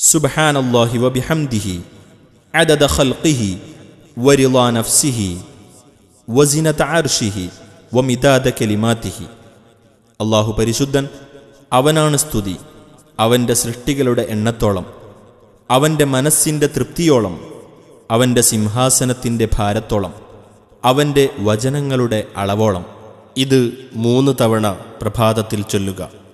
سبحان الله وبحمده عدد خلقه ورضا نفسه وزنة عرشه ومداد كلماته الله പരിശുദ്ധൻ അവനാണ് സ്തുതി അവൻ്റെ സൃഷ്ടികളുടെ എണ്ണത്തോളം അവൻ്റെ മനസ്സിൻ്റെ തൃപ്തിയോളം അവൻ്റെ സിംഹാസനത്തിൻ്റെ ഭാരത്തോളം അവൻ്റെ വചനങ്ങളുടെ അളവോളം ഇത് മൂന്ന് തവണ പ്രഭാതത്തിൽ ചൊല്ലുക